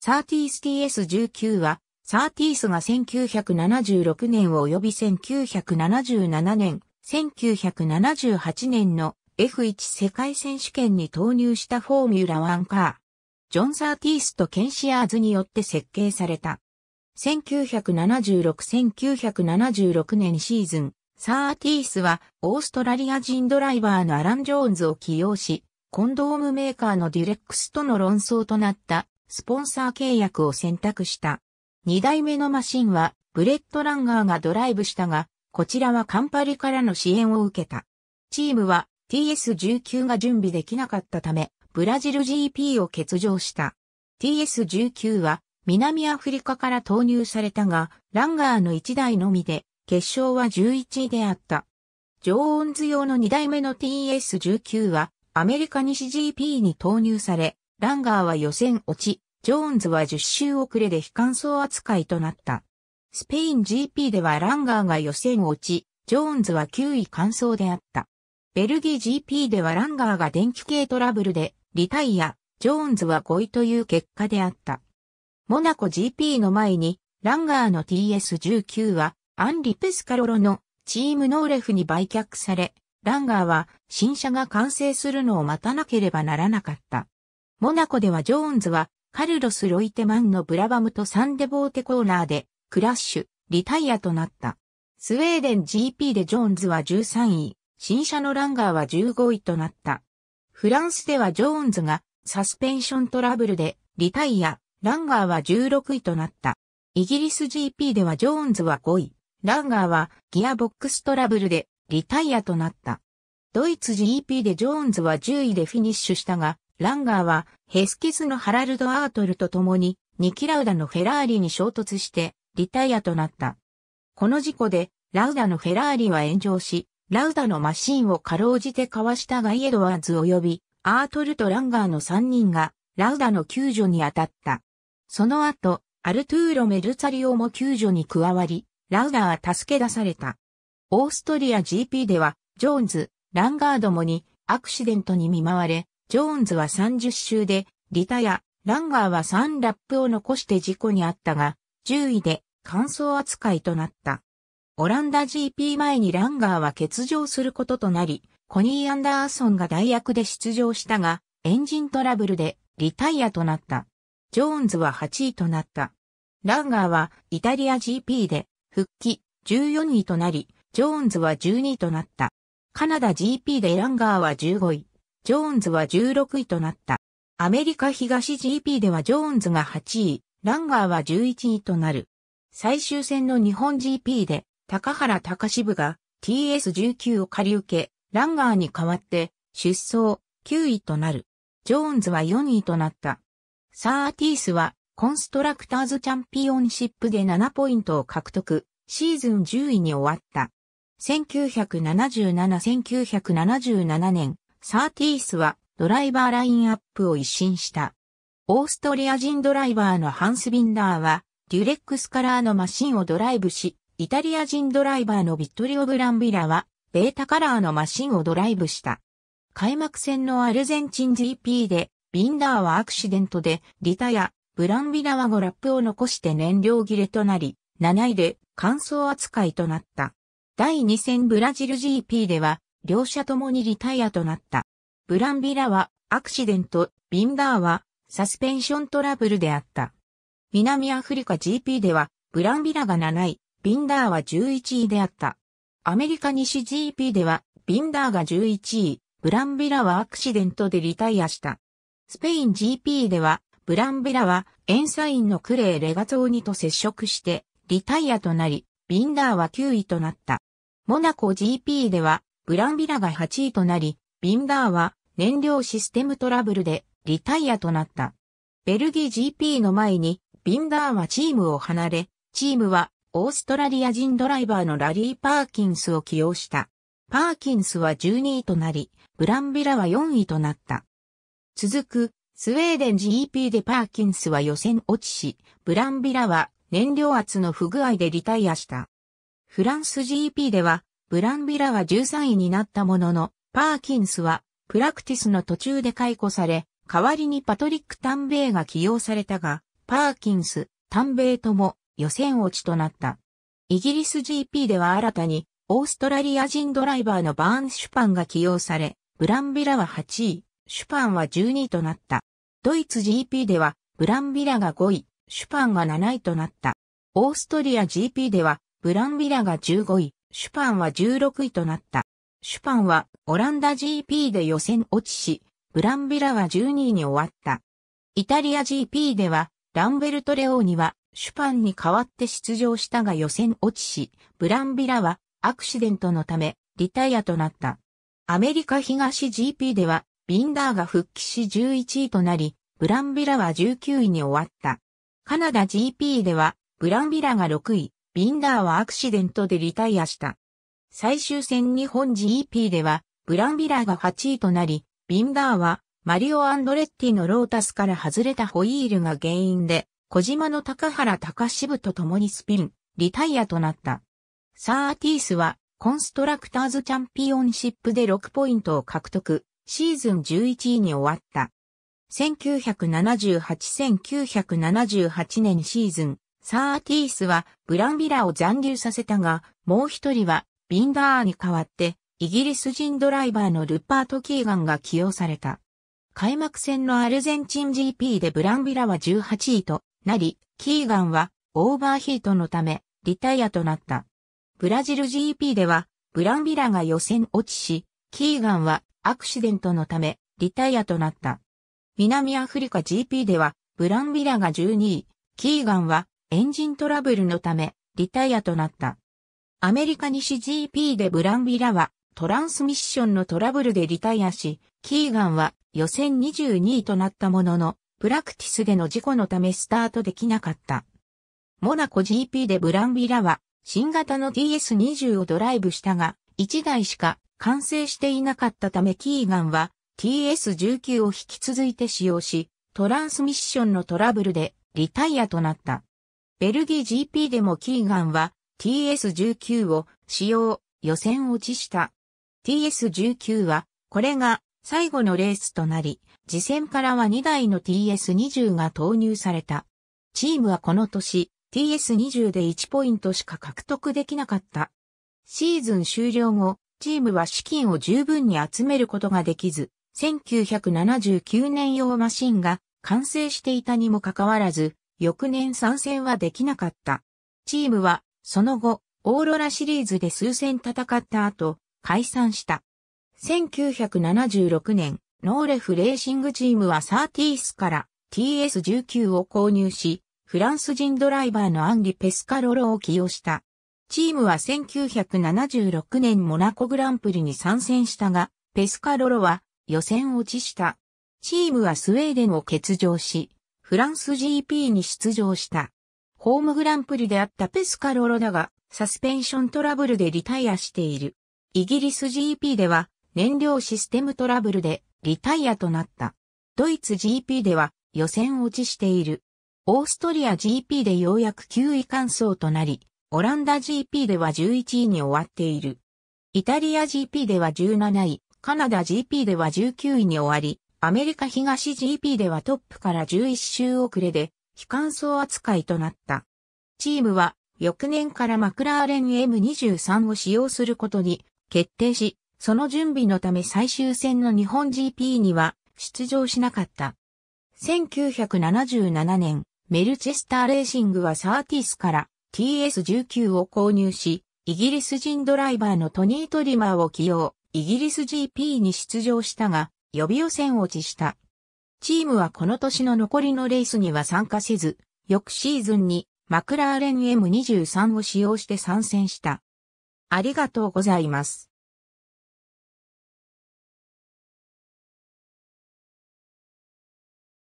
サーティース TS19 は、サーティースが1976年及び1977年、1978年の F1 世界選手権に投入したフォーミュラワンカー。ジョン・サーティースとケンシアーズによって設計された。1976-1976年シーズン、サーティースはオーストラリア人ドライバーのアラン・ジョーンズを起用し、コンドームメーカーのデュレックスとの論争となったスポンサー契約を選択した。二代目のマシンは、ブレットランガーがドライブしたが、こちらはカンパリからの支援を受けた。チームは TS19 が準備できなかったため、ブラジル GP を欠場した。TS19 は南アフリカから投入されたが、ランガーの1台のみで、決勝は11位であった。ジョーンズ用の2台目の TS19 は、アメリカ西 GP に投入され、ランガーは予選落ち、ジョーンズは10周遅れで非完走扱いとなった。スペイン GP ではランガーが予選落ち、ジョーンズは9位完走であった。ベルギー GP ではランガーが電気系トラブルでリタイア、ジョーンズは5位という結果であった。モナコ GP の前に、ランガーの TS19 は、アンリ・ペスカロロのチームノーレフに売却され、ランガーは新車が完成するのを待たなければならなかった。モナコではジョーンズはカルロス・ロイテマンのブラバムとサンデボーテコーナーでクラッシュ、リタイアとなった。スウェーデン GP でジョーンズは13位、新車のランガーは15位となった。フランスではジョーンズがサスペンショントラブルでリタイア、ランガーは16位となった。イギリス GP ではジョーンズは5位、ランガーはギアボックストラブルでリタイアとなった。ドイツ GP でジョーンズは10位でフィニッシュしたが、ランガーはヘスキスのハラルド・アートルと共にニキラウダのフェラーリに衝突してリタイアとなった。この事故でラウダのフェラーリは炎上し、ラウダのマシンをかろうじてかわしたがイエドワーズ及びアートルとランガーの3人がラウダの救助に当たった。その後、アルトゥーロ・メルツァリオも救助に加わり、ラウダは助け出された。オーストリア GP では、ジョーンズ、ランガーどもにアクシデントに見舞われ、ジョーンズは30周で、リタや、ランガーは3ラップを残して事故にあったが、10位で乾燥扱いとなった。オランダ GP 前にランガーは欠場することとなり、コニー・アンダーソンが代役で出場したが、エンジントラブルでリタイアとなった。ジョーンズは8位となった。ランガーはイタリア GP で復帰14位となり、ジョーンズは12位となった。カナダ GP でランガーは15位、ジョーンズは16位となった。アメリカ東 GP ではジョーンズが8位、ランガーは11位となる。最終戦の日本 GP で、高原隆支部が TS19 を借り受け、ランガーに代わって出走9位となる。ジョーンズは4位となった。サーティースはコンストラクターズチャンピオンシップで7ポイントを獲得、シーズン10位に終わった。1977-1977年、サーティースはドライバーラインアップを一新した。オーストリア人ドライバーのハンス・ビンダーは、デュレックスカラーのマシンをドライブし、イタリア人ドライバーのビットリオ・ブランビラは、ベータカラーのマシンをドライブした。開幕戦のアルゼンチン GP で、ビンダーはアクシデントで、リタや、ブランビラは5ラップを残して燃料切れとなり、7位で乾燥扱いとなった。第2戦ブラジル GP では、両者ともにリタイアとなった。ブランビラはアクシデント、ビンダーはサスペンショントラブルであった。南アフリカ GP ではブランビラが7位、ビンダーは11位であった。アメリカ西 GP ではビンダーが11位、ブランビラはアクシデントでリタイアした。スペイン GP ではブランビラはエンサインのクレー・レガゾーニと接触してリタイアとなり、ビンダーは9位となった。モナコ GP ではブランビラが8位となり、ビンダーは燃料システムトラブルでリタイアとなった。ベルギー GP の前に、ビンダーはチームを離れ、チームはオーストラリア人ドライバーのラリー・パーキンスを起用した。パーキンスは12位となり、ブランビラは4位となった。続く、スウェーデン GP でパーキンスは予選落ちし、ブランビラは燃料圧の不具合でリタイアした。フランス GP では、ブランビラは13位になったものの、パーキンスはプラクティスの途中で解雇され、代わりにパトリック・タンベイが起用されたが、パーキンス、タンベイとも予選落ちとなった。イギリス GP では新たに、オーストラリア人ドライバーのバーン・シュパンが起用され、ブランビラは8位、シュパンは12位となった。ドイツ GP では、ブランビラが5位、シュパンが7位となった。オーストリア GP では、ブランビラが15位、シュパンは16位となった。シュパンはオランダ GP で予選落ちし、ブランビラは12位に終わった。イタリア GP では、ランベルト・レオーニは、シュパンに代わって出場したが予選落ちし、ブランビラは、アクシデントのため、リタイアとなった。アメリカ東 GP では、ビンダーが復帰し11位となり、ブランビラは19位に終わった。カナダ GP では、ブランビラが6位、ビンダーはアクシデントでリタイアした。最終戦日本 GP では、ブランビラーが8位となり、ビンダーは、マリオ・アンドレッティのロータスから外れたホイールが原因で、小島の高原高支部と共にスピン、リタイアとなった。サーティースは、コンストラクターズチャンピオンシップで6ポイントを獲得、シーズン11位に終わった。1978-1978年シーズン、サーティースはブランビラを残留させたが、もう一人はビンダーに代わって、イギリス人ドライバーのルパート・キーガンが起用された。開幕戦のアルゼンチン GP でブランビラは18位となり、キーガンはオーバーヒートのためリタイアとなった。ブラジル GP ではブランビラが予選落ちし、キーガンはアクシデントのためリタイアとなった。南アフリカ GP ではブランビラが12位、キーガンはエンジントラブルのため、リタイアとなった。アメリカ西 GP でブランビラは、トランスミッションのトラブルでリタイアし、キーガンは予選22位となったものの、プラクティスでの事故のためスタートできなかった。モナコ GP でブランビラは、新型の TS20 をドライブしたが、1台しか完成していなかったためキーガンは TS19 を引き続いて使用し、トランスミッションのトラブルでリタイアとなった。ベルギー GP でもキーガンは TS19 を使用、予選落ちした。TS19 は、これが最後のレースとなり、次戦からは2台の TS20 が投入された。チームはこの年、TS20 で1ポイントしか獲得できなかった。シーズン終了後、チームは資金を十分に集めることができず、1979年用マシンが完成していたにもかかわらず、翌年参戦はできなかった。チームは、その後、オーロラシリーズで数戦戦った後、解散した。1976年、ノーレフレーシングチームはサーティースから TS19 を購入し、フランス人ドライバーのアンリ・ペスカロロを起用した。チームは1976年モナコグランプリに参戦したが、ペスカロロは予選落ちした。チームはスウェーデンを欠場し、フランス GP に出場した。ホームグランプリであったペスカロロだが、サスペンショントラブルでリタイアしている。イギリス GP では、燃料システムトラブルでリタイアとなった。ドイツ GP では予選落ちしている。オーストリア GP でようやく9位完走となり、オランダ GP では11位に終わっている。イタリア GP では17位、カナダ GP では19位に終わり、アメリカ東 GP ではトップから11周遅れで、非乾燥扱いとなった。チームは、翌年からマクラーレン M23 を使用することに決定し、その準備のため最終戦の日本 GP には出場しなかった。1977年、メルチェスターレーシングはサーティスから TS19 を購入し、イギリス人ドライバーのトニー・トリマーを起用、イギリス GP に出場したが、予備予選落ちした。チームはこの年の残りのレースには参加せず、翌シーズンにマクラーレン M23 を使用して参戦した。ありがとうございます。